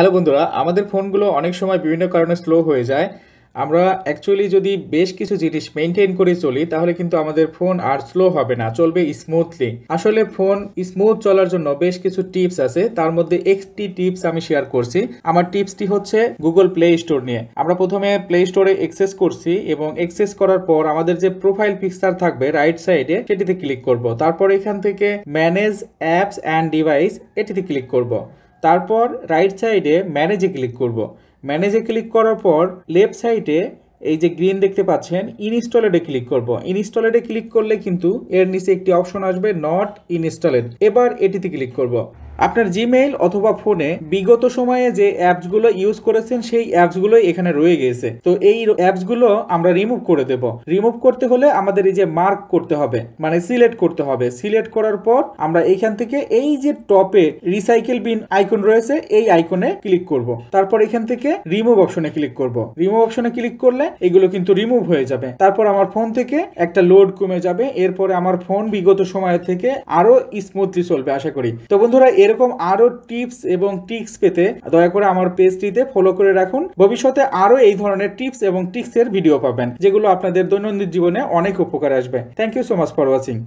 Hello বন্ধুরা আমাদের ফোনগুলো অনেক সময় বিভিন্ন কারণে স্লো হয়ে যায় আমরা অ্যাকচুয়ালি যদি বেশ কিছু জিনিস মেনটেন করে চলি তাহলে কিন্তু আমাদের ফোন আর স্লো হবে না চলবে স্মুথলি আসলে ফোন স্মুথ চলার জন্য বেশ কিছু টিপস আছে তার মধ্যে একটি টিপস আমি শেয়ার করছি আমার টিপসটি হচ্ছে গুগল প্লে স্টোর নিয়ে আমরা প্রথমে প্লে স্টোরে এক্সেস করছি এবং এক্সেস করার পর আমাদের যে প্রোফাইল পিকচার থাকবে রাইট সাইডে সেটিতে ক্লিক করব তারপর এখান থেকে ম্যানেজ অ্যাপস অ্যান্ড ডিভাইস এটিতে ক্লিক করব তারপর রাইট সাইডে ম্যানেজে ক্লিক করব। ম্যানেজে ক্লিক করার পর লেফট সাইডে এই যে গ্রিন দেখতে পাচ্ছেন ইনস্টলেডে ক্লিক করব ইনস্টলেডে ক্লিক করলে কিন্তু এর নিচে একটি অপশন আসবে নট ইনস্টলেড এবার এটিতে ক্লিক করব আপনার জিমেইল অথবা ফোনে বিগত সময়ে যে অ্যাপসগুলো ইউজ করেছেন সেই অ্যাপসগুলোই এখানে রয়ে গেছে তো এই অ্যাপসগুলো আমরা রিমুভ করে দেব রিমুভ করতে হলে আমাদের এই যে মার্ক করতে হবে মানে সিলেক্ট করতে হবে সিলেক্ট করার পর আমরা এখান থেকে এই যে টপে রিসাইকেল বিন আইকন রয়েছে এই আইকনে ক্লিক করব তারপর এখান থেকে রিমুভ অপশনে ক্লিক করব রিমুভ অপশনে ক্লিক করলে এগুলো কিন্তু রিমুভ হয়ে যাবে তারপর আমার ফোন থেকে একটা লোড কমে যাবে এরপরে আমার ফোন বিগত সময় থেকে আরো স্মুথলি চলবে আশা করি তো বন্ধুরা এর এরকম আরো টিপস এবং টিক্স পেতে দয়া করে আমার পেজটিতে ফলো করে রাখুন ভবিষ্যতে আরো এই ধরনের টিপস এবং এর ভিডিও পাবেন যেগুলো আপনাদের দৈনন্দিন জীবনে অনেক উপকার আসবে thank you so much for watching